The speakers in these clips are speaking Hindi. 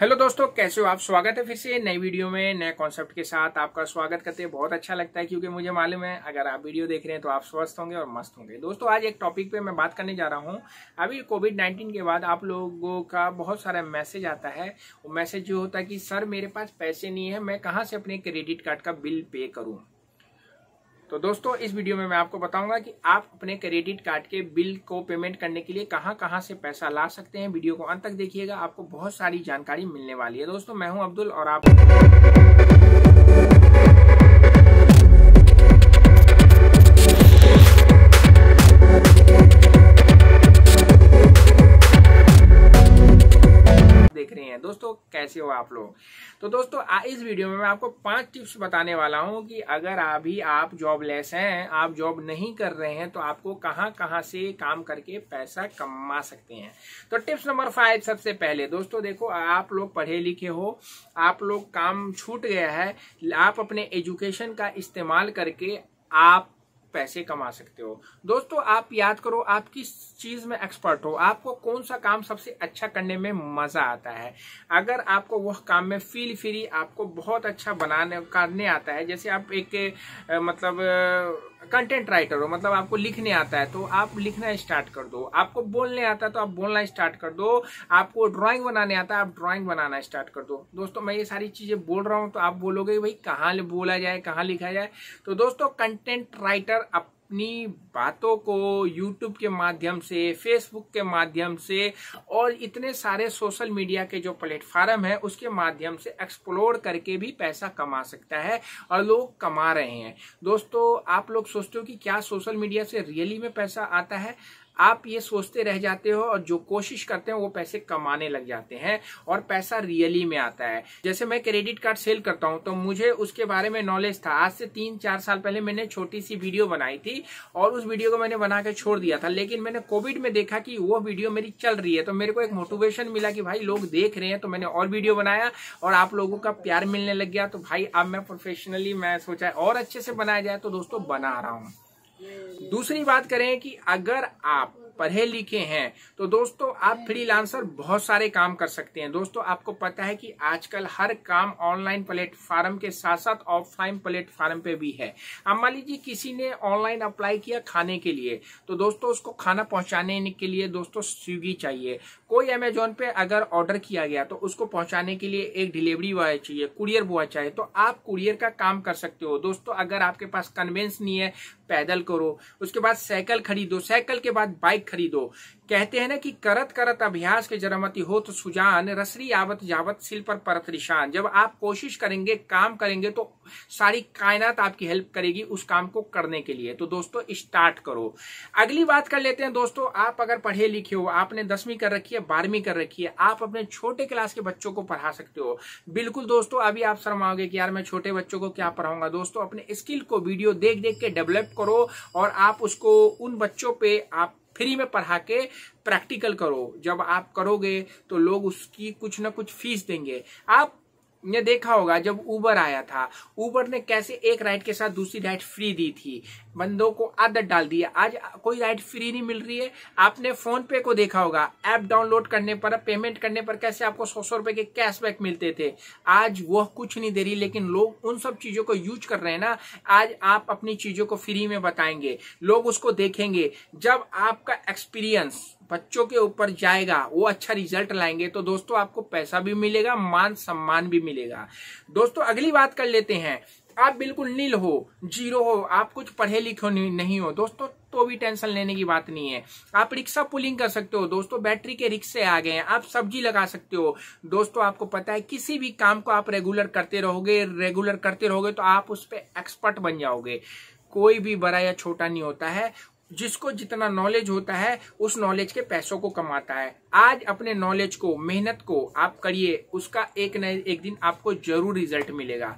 हेलो दोस्तों कैसे हो आप स्वागत है फिर से नई वीडियो में नए कॉन्सेप्ट के साथ आपका स्वागत करते हैं बहुत अच्छा लगता है क्योंकि मुझे मालूम है अगर आप वीडियो देख रहे हैं तो आप स्वस्थ होंगे और मस्त होंगे दोस्तों आज एक टॉपिक पे मैं बात करने जा रहा हूँ अभी कोविड नाइन्टीन के बाद आप लोगों का बहुत सारा मैसेज आता है वो मैसेज जो होता है कि सर मेरे पास पैसे नहीं है मैं कहाँ से अपने क्रेडिट कार्ड का बिल पे करूँ तो दोस्तों इस वीडियो में मैं आपको बताऊंगा कि आप अपने क्रेडिट कार्ड के बिल को पेमेंट करने के लिए कहां कहां से पैसा ला सकते हैं वीडियो को अंत तक देखिएगा आपको बहुत सारी जानकारी मिलने वाली है दोस्तों मैं हूं अब्दुल और आप आप लोग तो दोस्तों इस वीडियो में मैं आपको पांच टिप्स बताने वाला हूं कि अगर अभी आप जॉब लेस हैं आप जॉब नहीं कर रहे हैं तो आपको कहां कहां से काम करके पैसा कमा सकते हैं तो टिप्स नंबर फाइव सबसे पहले दोस्तों देखो आप लोग पढ़े लिखे हो आप लोग काम छूट गया है आप अपने एजुकेशन का इस्तेमाल करके आप पैसे कमा सकते हो दोस्तों आप याद करो आप किस चीज में एक्सपर्ट हो आपको कौन सा काम सबसे अच्छा करने में मजा आता है अगर आपको वह काम में फील फ्री आपको बहुत अच्छा बनाने करने आता है जैसे आप एक मतलब कंटेंट राइटर हो मतलब आपको लिखने आता है तो आप लिखना स्टार्ट कर दो आपको बोलने आता है तो आप बोलना स्टार्ट कर दो आपको ड्राइंग बनाने आता है आप ड्राइंग बनाना स्टार्ट कर दो दोस्तों मैं ये सारी चीज़ें बोल रहा हूँ तो आप बोलोगे भाई कहाँ बोला जाए कहाँ लिखा जाए तो दोस्तों कंटेंट राइटर अपनी बातों को यूट्यूब के माध्यम से फेसबुक के माध्यम से और इतने सारे सोशल मीडिया के जो प्लेटफार्म है उसके माध्यम से एक्सप्लोर करके भी पैसा कमा सकता है और लोग कमा रहे हैं दोस्तों आप लोग सोचते हो कि क्या सोशल मीडिया से रियली में पैसा आता है आप ये सोचते रह जाते हो और जो कोशिश करते हो वो पैसे कमाने लग जाते हैं और पैसा रियली में आता है जैसे मैं क्रेडिट कार्ड सेल करता हूँ तो मुझे उसके बारे में नॉलेज था आज से तीन चार साल पहले मैंने छोटी सी वीडियो बनाई थी और उस वीडियो को मैंने बना के छोड़ दिया था लेकिन मैंने कोविड में देखा कि वो वीडियो मेरी चल रही है तो मेरे को एक मोटिवेशन मिला कि भाई लोग देख रहे हैं तो मैंने और वीडियो बनाया और आप लोगों का प्यार मिलने लग गया तो भाई अब मैं प्रोफेशनली मैं सोचा और अच्छे से बनाया जाए तो दोस्तों बना रहा हूँ दूसरी बात करें कि अगर आप पढ़े लिखे हैं तो दोस्तों आप फ्रीलांसर बहुत सारे काम कर सकते हैं दोस्तों आपको पता है कि आजकल हर काम ऑनलाइन प्लेटफॉर्म के साथ साथ ऑफलाइन प्लेटफॉर्म पे भी है अब मान लीजिए किसी ने ऑनलाइन अप्लाई किया खाने के लिए तो दोस्तों उसको खाना पहुंचाने के लिए दोस्तों स्विगी चाहिए कोई अमेजोन पे अगर ऑर्डर किया गया तो उसको पहुंचाने के लिए एक डिलीवरी बॉय चाहिए कुरियर बॉय चाहिए तो आप कुरियर का काम कर सकते हो दोस्तों अगर आपके पास कन्वेंस नहीं है पैदल करो उसके बाद साइकिल खरीदो साइकिल के बाद बाइक खरीदो कहते हैं ना कि करत करत अभ्यास के जरमति हो तो सुजान रसरी आवत जावत सिल पर परत निशान जब आप कोशिश करेंगे काम करेंगे तो सारी कायनात आपकी हेल्प करेगी उस काम को करने के लिए तो दोस्तों स्टार्ट करो अगली बात कर लेते हैं दोस्तों आप अगर पढ़े लिखे हो आपने दसवीं कर रखी है बारहवीं कर रखी है आप अपने छोटे क्लास के बच्चों को पढ़ा सकते हो बिल्कुल दोस्तों अभी आप शर्माओगे कि यार मैं छोटे बच्चों को क्या पढ़ाऊंगा दोस्तों अपने स्किल को वीडियो देख देख के डेवलप करो और आप उसको उन बच्चों पे आप फ्री में पढ़ा के प्रैक्टिकल करो जब आप करोगे तो लोग उसकी कुछ ना कुछ फीस देंगे आप ने देखा होगा जब उबर आया था उबर ने कैसे एक राइड के साथ दूसरी राइड फ्री दी थी बंदों को आदत डाल दी है आज कोई राइड फ्री नहीं मिल रही है आपने फोन पे को देखा होगा ऐप डाउनलोड करने पर पेमेंट करने पर कैसे आपको सौ सौ रुपए के कैशबैक मिलते थे आज वह कुछ नहीं दे रही लेकिन लोग उन सब चीजों को यूज कर रहे हैं ना आज आप अपनी चीजों को फ्री में बताएंगे लोग उसको देखेंगे जब आपका एक्सपीरियंस बच्चों के ऊपर जाएगा वो अच्छा रिजल्ट लाएंगे तो दोस्तों आपको पैसा भी मिलेगा मान सम्मान भी मिलेगा दोस्तों अगली बात कर लेते हैं आप बिल्कुल नील हो जीरो हो आप कुछ पढ़े लिखे नहीं हो दोस्तों तो भी टेंशन लेने की बात नहीं है आप रिक्शा पुलिंग कर सकते हो दोस्तों बैटरी के रिक्शे आ गए हैं आप सब्जी लगा सकते हो दोस्तों आपको पता है किसी भी काम को आप रेगुलर करते रहोगे रेगुलर करते रहोगे तो आप उस पर एक्सपर्ट बन जाओगे कोई भी बड़ा या छोटा नहीं होता है जिसको जितना नॉलेज होता है उस नॉलेज के पैसों को कमाता है आज अपने नॉलेज को मेहनत को आप करिए उसका एक न एक दिन आपको जरूर रिजल्ट मिलेगा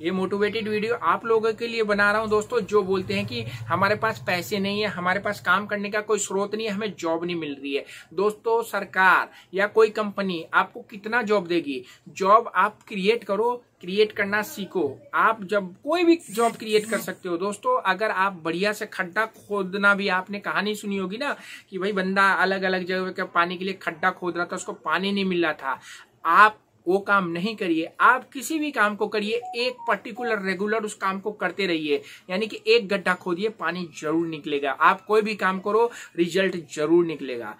ये मोटिवेटेड वीडियो आप लोगों के लिए बना रहा हूँ दोस्तों जो बोलते हैं कि हमारे पास पैसे नहीं है हमारे पास काम करने का कोई स्रोत नहीं है हमें जॉब नहीं मिल रही है दोस्तों सरकार या कोई कंपनी आपको कितना जॉब देगी जॉब आप क्रिएट करो क्रिएट करना सीखो आप जब कोई भी जॉब क्रिएट कर सकते हो दोस्तों अगर आप बढ़िया से खड्डा खोदना भी आपने कहानी सुनी होगी ना कि भाई बंदा अलग अलग जगह पानी के लिए खड्डा खोद रहा था उसको पानी नहीं मिल रहा था आप वो काम नहीं करिए आप किसी भी काम को करिए एक पर्टिकुलर रेगुलर उस काम को करते रहिए यानी कि एक गड्ढा खोदिए पानी जरूर निकलेगा आप कोई भी काम करो रिजल्ट जरूर निकलेगा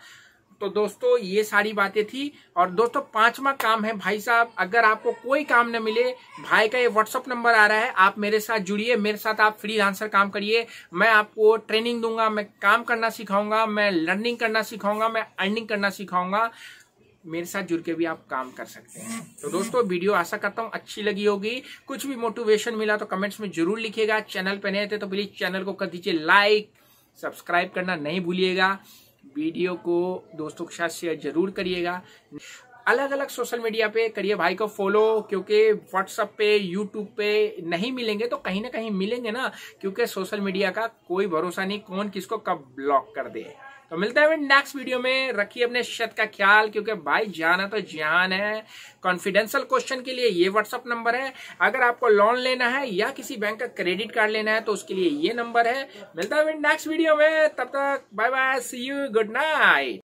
तो दोस्तों ये सारी बातें थी और दोस्तों पांचवा काम है भाई साहब अगर आपको कोई काम न मिले भाई का ये व्हाट्सअप नंबर आ रहा है आप मेरे साथ जुड़िए मेरे साथ आप फ्री आंसर काम करिए मैं आपको ट्रेनिंग दूंगा मैं काम करना सिखाऊंगा मैं लर्निंग करना सिखाऊंगा मैं अर्निंग करना सिखाऊंगा मेरे साथ जुड़ के भी आप काम कर सकते हैं तो दोस्तों वीडियो आशा करता हूँ अच्छी लगी होगी कुछ भी मोटिवेशन मिला तो कमेंट्स में जरूर लिखिएगा चैनल पर नए थे तो प्लीज चैनल को कर दीजिए लाइक सब्सक्राइब करना नहीं भूलिएगा वीडियो को दोस्तों के साथ शेयर जरूर करिएगा अलग अलग सोशल मीडिया पे करिए भाई को फॉलो क्योंकि व्हाट्सअप पे यूट्यूब पे नहीं मिलेंगे तो कहीं ना कहीं मिलेंगे ना क्योंकि सोशल मीडिया का कोई भरोसा नहीं कौन किसको कब ब्लॉक कर दे तो मिलते हैं नेक्स्ट वीडियो में रखिए अपने शत का ख्याल क्योंकि भाई जाना तो जान है कॉन्फिडेंशियल क्वेश्चन के लिए ये व्हाट्सअप नंबर है अगर आपको लोन लेना है या किसी बैंक का क्रेडिट कार्ड लेना है तो उसके लिए ये नंबर है मिलता है नेक्स्ट वीडियो में तब तक bye bye see you good night